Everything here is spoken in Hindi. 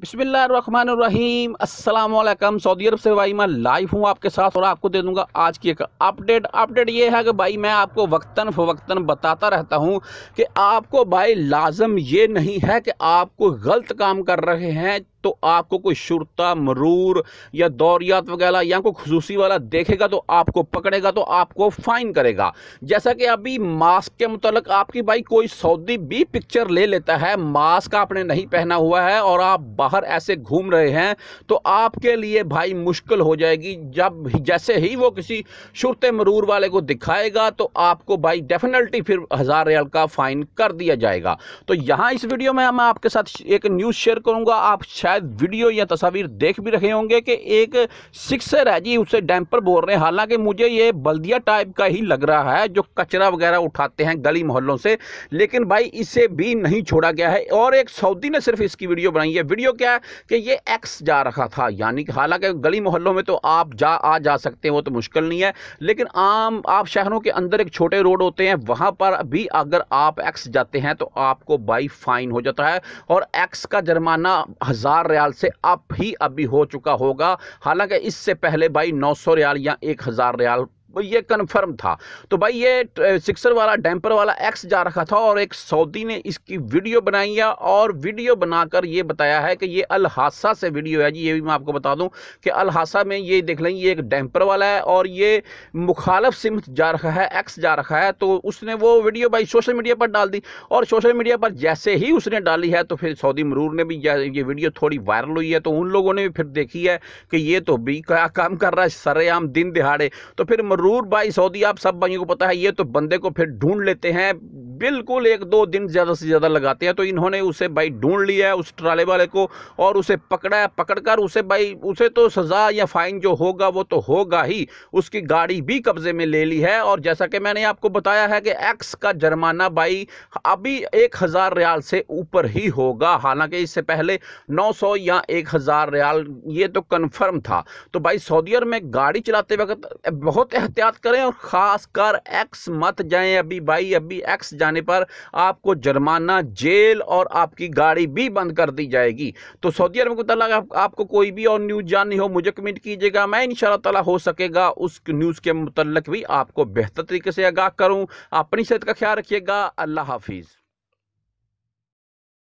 बिस्मिल्लाम अस्सलाम सऊदी अरब से भाई मैं लाइव हूँ आपके साथ और आपको दे दूँगा आज की एक अपडेट अपडेट ये है कि भाई मैं आपको वक्तन फवक्तन बताता रहता हूँ कि आपको भाई लाजम ये नहीं है कि आपको गलत काम कर रहे हैं तो आपको कोई शुरता मरूर या दौरियात वगैरह या कोई खसूसी वाला देखेगा तो आपको पकड़ेगा तो आपको फ़ाइन करेगा जैसा कि अभी मास्क के मुतलक आपकी भाई कोई सऊदी भी पिक्चर ले लेता है मास्क आपने नहीं पहना हुआ है और आप बाहर ऐसे घूम रहे हैं तो आपके लिए भाई मुश्किल हो जाएगी जब जैसे ही वो किसी शुरत मरूर वाले को दिखाएगा तो आपको भाई डेफिनेटली फिर हज़ार रियाल का फ़ाइन कर दिया जाएगा तो यहाँ इस वीडियो में मैं आपके साथ एक न्यूज़ शेयर करूँगा आप शायद वीडियो या तस्वीर देख भी रहे होंगे कि एक सिक्सर है जी उसे डैम्पर बोल रहे हैं हालांकि मुझे ये बल्दिया टाइप का ही लग रहा है जो कचरा वगैरह उठाते हैं गली मोहल्लों से लेकिन भाई इसे भी नहीं छोड़ा गया है और एक सऊदी ने सिर्फ इसकी वीडियो बनाई है वीडियो क्या है कि ये एक्स जा रखा था यानी कि हालांकि गली मोहल्लों में तो आप जा आ जा सकते हैं वो तो मुश्किल नहीं है लेकिन आम आप शहरों के अंदर एक छोटे रोड होते हैं वहाँ पर भी अगर आप एक्स जाते हैं तो आपको बाई फाइन हो जाता है और एक्स का जुर्माना हज़ार रियाल से अब ही अभी हो चुका होगा हालांकि इससे पहले बाई नौ सौ रियाल या एक हज़ार रियाल ये कन्फर्म था तो भाई ये सिक्सर वाला डैम्पर वाला एक्स जा रखा था और एक सऊदी ने इसकी वीडियो बनाई है और वीडियो बनाकर ये बताया है कि ये अलहासा से वीडियो है जी ये भी मैं आपको बता दूं कि अलहासा में ये देख लें ये एक डैम्पर वाला है और ये मुखालफ सिमत जा रखा है एक्स जा रखा है तो उसने वो वीडियो भाई सोशल मीडिया पर डाल दी और सोशल मीडिया पर जैसे ही उसने डाली है तो फिर सऊदी मरूर ने भी ये वीडियो थोड़ी वायरल हुई है तो उन लोगों ने भी फिर देखी है कि ये तो भी क्या काम कर रहा है सरेआम दिन दिहाड़े तो फिर मरूर मगरूर भाई सऊदी आप सब भाइयों को पता है ये तो बंदे को फिर ढूंढ लेते हैं बिल्कुल एक दो दिन ज़्यादा से ज़्यादा लगाते हैं तो इन्होंने उसे भाई ढूंढ लिया है उस ट्राले वाले को और उसे पकड़ा है पकड़कर उसे भाई उसे तो सज़ा या फाइन जो होगा वो तो होगा ही उसकी गाड़ी भी कब्ज़े में ले ली है और जैसा कि मैंने आपको बताया है कि एक्स का जुर्माना भाई अभी एक हज़ार रियाल से ऊपर ही होगा हालांकि इससे पहले नौ सौ या एक हज़ार रियाल ये तो कन्फर्म था तो भाई सऊदी अरब में गाड़ी चलाते वक्त बहुत एहतियात करें और ख़ास कर एक्स मत जाए अभी भाई अभी एक्स जाने जाने पर आपको जुर्माना जेल और आपकी गाड़ी भी बंद कर दी जाएगी तो सऊदी अरब को तला आपको कोई भी और न्यूज़ जाननी हो मुझे कमेंट कीजिएगा मैं इन ताला हो सकेगा उस न्यूज़ के मुतलक भी आपको बेहतर तरीके से आगाह करूँ अपनी सेहत का ख्याल रखिएगा अल्लाह हाफिज़